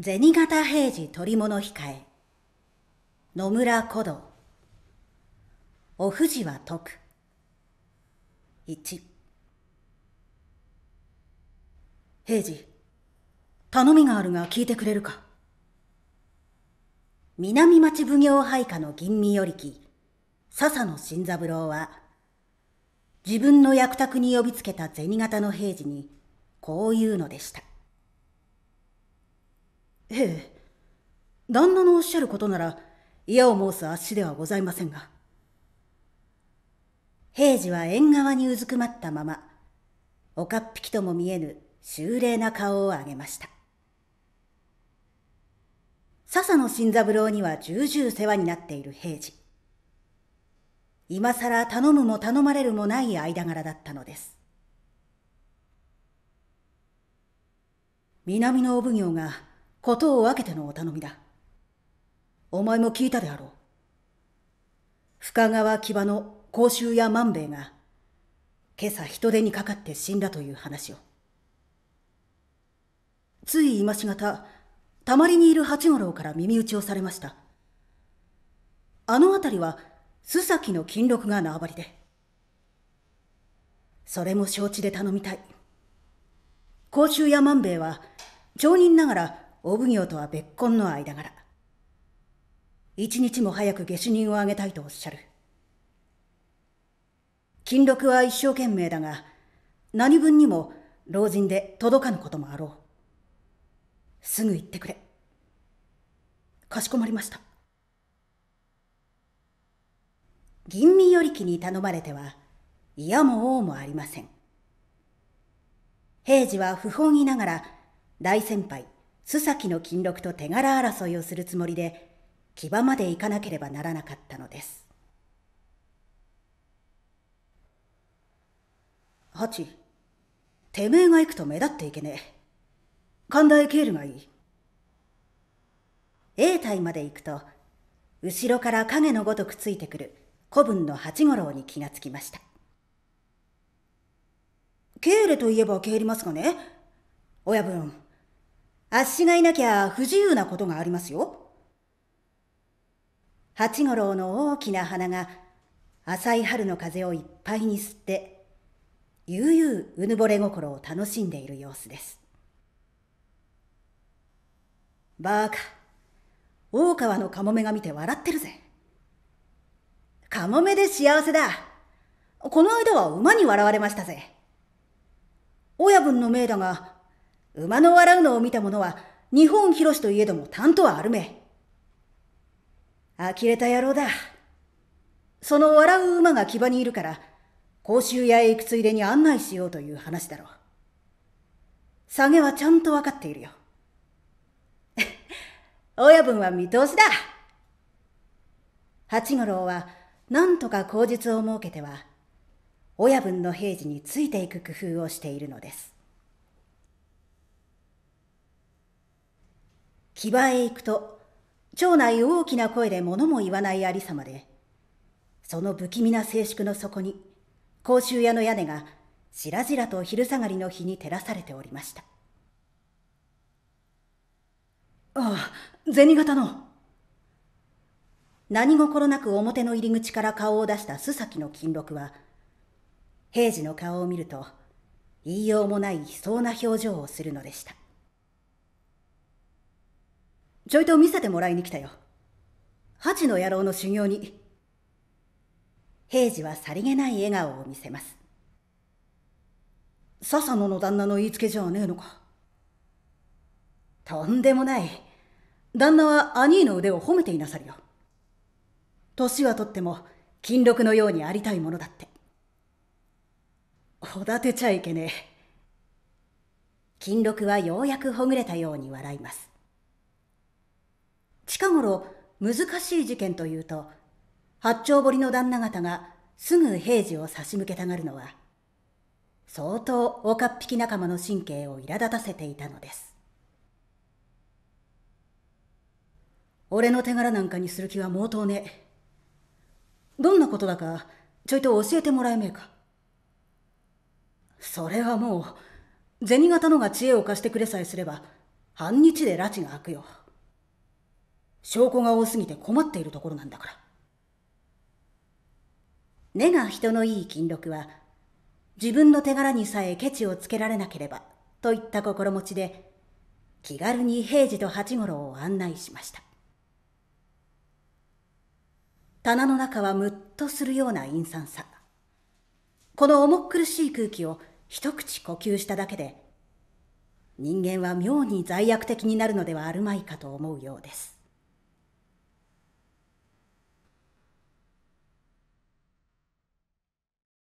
銭形平次取物控え。野村古道。お藤は徳。一。平次、頼みがあるが聞いてくれるか。南町奉行配下の吟味より笹野新三郎は、自分の役宅に呼びつけた銭形の平次に、こう言うのでした。ええ旦那のおっしゃることなら嫌を申す足ではございませんが平次は縁側にうずくまったままおかっぴきとも見えぬ秀麗な顔を上げました笹野新三郎には重々世話になっている平次今さら頼むも頼まれるもない間柄だったのです南のお奉行がことを分けてのお頼みだ。お前も聞いたであろう。深川馬の甲州屋万兵衛が、今朝人手にかかって死んだという話を。つい今しがた、たまりにいる八五郎から耳打ちをされました。あの辺りは、須崎の金禄が縄張りで。それも承知で頼みたい。甲州屋万兵衛は、町人ながらお奉行とは別婚の間柄一日も早く下手人をあげたいとおっしゃる金禄は一生懸命だが何分にも老人で届かぬこともあろうすぐ行ってくれかしこまりました吟味よりきに頼まれては嫌も王もありません平次は不本意ながら大先輩須崎の金六と手柄争いをするつもりで騎馬まで行かなければならなかったのです八てめえが行くと目立っていけねえ寛大経理がいい永代まで行くと後ろから影のごとくついてくる古文の八五郎に気がつきましたー理といえば経りますがね親分あっしがいなきゃ不自由なことがありますよ。八五郎の大きな花が浅い春の風をいっぱいに吸って、悠々うぬぼれ心を楽しんでいる様子です。バーカ、大川のカモメが見て笑ってるぜ。カモメで幸せだ。この間は馬に笑われましたぜ。親分の命だが、馬の笑うのを見た者は、日本広しといえども担当はあるめ。呆れた野郎だ。その笑う馬が騎馬にいるから、甲州屋へ行くついでに案内しようという話だろう。下げはちゃんと分かっているよ。親分は見通しだ。八五郎は、何とか口実を設けては、親分の平次についていく工夫をしているのです。木場へ行くと、町内大きな声で物も言わないありさまで、その不気味な静粛の底に、甲州屋の屋根が白々と昼下がりの日に照らされておりました。ああ、銭形の。何心なく表の入り口から顔を出した須崎の金六は、平次の顔を見ると、言いようもない悲壮な表情をするのでした。ちょいと見せてもらいに来たよ。八の野郎の修行に。平次はさりげない笑顔を見せます。笹野の旦那の言いつけじゃねえのか。とんでもない。旦那は兄の腕を褒めていなさるよ。年はとっても金禄のようにありたいものだって。育だてちゃいけねえ。金禄はようやくほぐれたように笑います。近頃難しい事件というと八丁堀の旦那方がすぐ平次を差し向けたがるのは相当岡っ引き仲間の神経を苛立たせていたのです俺の手柄なんかにする気は毛頭ねえどんなことだかちょいと教えてもらえめえかそれはもう銭形のが知恵を貸してくれさえすれば半日で拉致が開くよ。証拠が多すぎて困っているところなんだから根が人のいい金六は自分の手柄にさえケチをつけられなければといった心持ちで気軽に平次と八五郎を案内しました棚の中はむっとするような陰惨さこの重っ苦しい空気を一口呼吸しただけで人間は妙に罪悪的になるのではあるまいかと思うようです